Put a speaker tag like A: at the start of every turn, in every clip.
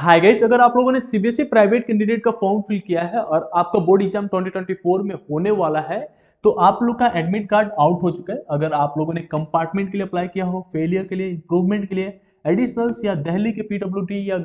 A: hi guys अगर आप लोगों ने सीबीएसई प्राइवेट कैंडिडेट का फॉर्म फिल किया है और आपका बोर्ड एग्जाम 2024 में होने वाला है तो आप लोग का एडमिट कार्ड आउट हो चुका है अगर आप लोगों ने कंपार्टमेंट के लिए अप्लाई किया हो फेलियर के लिए इंप्रूवमेंट के लिए एडिशनल्स या दहली के पीडब्ल्यू या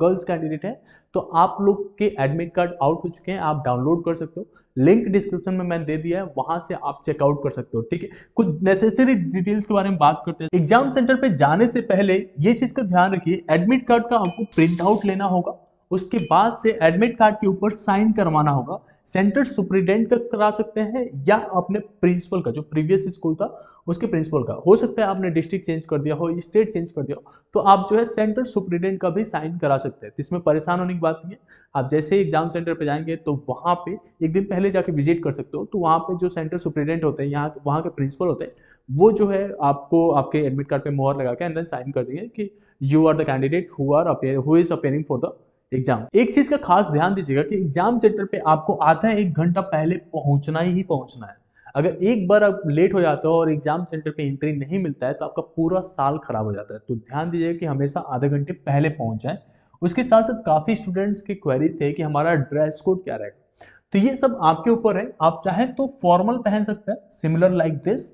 A: गर्ल्स कैंडिडेट है तो आप लोग के एडमिट कार्ड आउट हो चुके हैं आप डाउनलोड कर सकते हो लिंक डिस्क्रिप्शन में मैंने दे दिया है वहां से आप चेकआउट कर सकते हो ठीक है कुछ नेसेसरी डिटेल्स के बारे में बात करते हैं एग्जाम सेंटर पे जाने से पहले ये चीज का ध्यान रखिए एडमिट कार्ड का आपको प्रिंट आउट लेना होगा उसके बाद से एडमिट कार्ड के ऊपर साइन करवाना होगा सेंटर सुप्रिटेंडेंट का करा सकते हैं या आपने प्रिंसिपल का जो प्रीवियस स्कूल था उसके प्रिंसिपल का हो सकता है आपने डिस्ट्रिक्ट चेंज कर दिया हो स्टेट चेंज कर दिया हो तो आप जो है सेंटर सुप्रिटेंडेंट का भी साइन करा सकते हैं इसमें परेशान होने की बात नहीं है आप जैसे ही एग्जाम सेंटर पर जाएंगे तो वहाँ पे एक दिन पहले जाके विजिट कर सकते हो तो वहाँ पे जो सेंटर सुप्रिटेंडेंट होते हैं यहाँ वहाँ के प्रिंसिपल होते हैं वो जो है आपको आपके एडमिट कार्ड पर मोहर लगा के एंड देन साइन कर देंगे कि you are the candidate who are appear who is appearing for the exam एक चीज का खास ध्यान दीजिएगा कि एग्जाम सेंटर पे आपको आधा एक घंटा पहले पहुंचना ही पहुंचना है अगर एक बार आप लेट हो जाते हो और एग्जाम सेंटर पे एंट्री नहीं मिलता है तो आपका पूरा साल खराब हो जाता है तो ध्यान दीजिएगा कि हमेशा आधे घंटे पहले पहुंच जाए उसके साथ साथ काफ़ी स्टूडेंट्स के क्वेरी थे कि हमारा ड्रेस कोड क्या रहेगा तो ये सब आपके ऊपर है आप चाहे तो फॉर्मल पहन सकते हैं सिमिलर लाइक दिस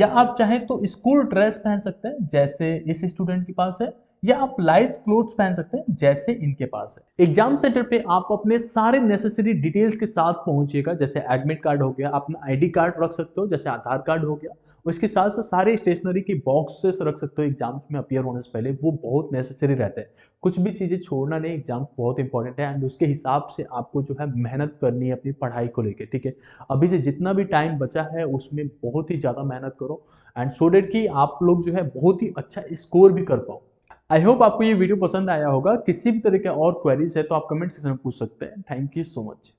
A: या आप चाहे तो स्कूल ड्रेस पहन सकते हैं जैसे इस स्टूडेंट के पास है या आप लाइव क्लोथ्स पहन सकते हैं जैसे इनके पास है एग्जाम सेंटर पे आप अपने सारे नेसेसरी डिटेल्स के साथ पहुंचिएगा जैसे एडमिट कार्ड हो गया अपना आईडी कार्ड रख सकते हो जैसे आधार कार्ड हो गया उसके साथ साथ सारे स्टेशनरी के बॉक्सेस रख सकते हो एग्जाम्स में अपियर होने से पहले वो बहुत नेसेसरी रहते हैं कुछ भी चीज़ें छोड़ना नहीं एग्जाम बहुत इंपॉर्टेंट है एंड उसके हिसाब से आपको जो है मेहनत करनी है अपनी पढ़ाई को लेकर ठीक है अभी से जितना भी टाइम बचा है उसमें बहुत ही ज़्यादा मेहनत करो एंड सो डेट कि आप लोग जो है बहुत ही अच्छा स्कोर भी कर पाओ आई होप आपको ये वीडियो पसंद आया होगा किसी भी तरह के और क्वेरीज है तो आप कमेंट सेक्शन में पूछ सकते हैं थैंक यू सो मच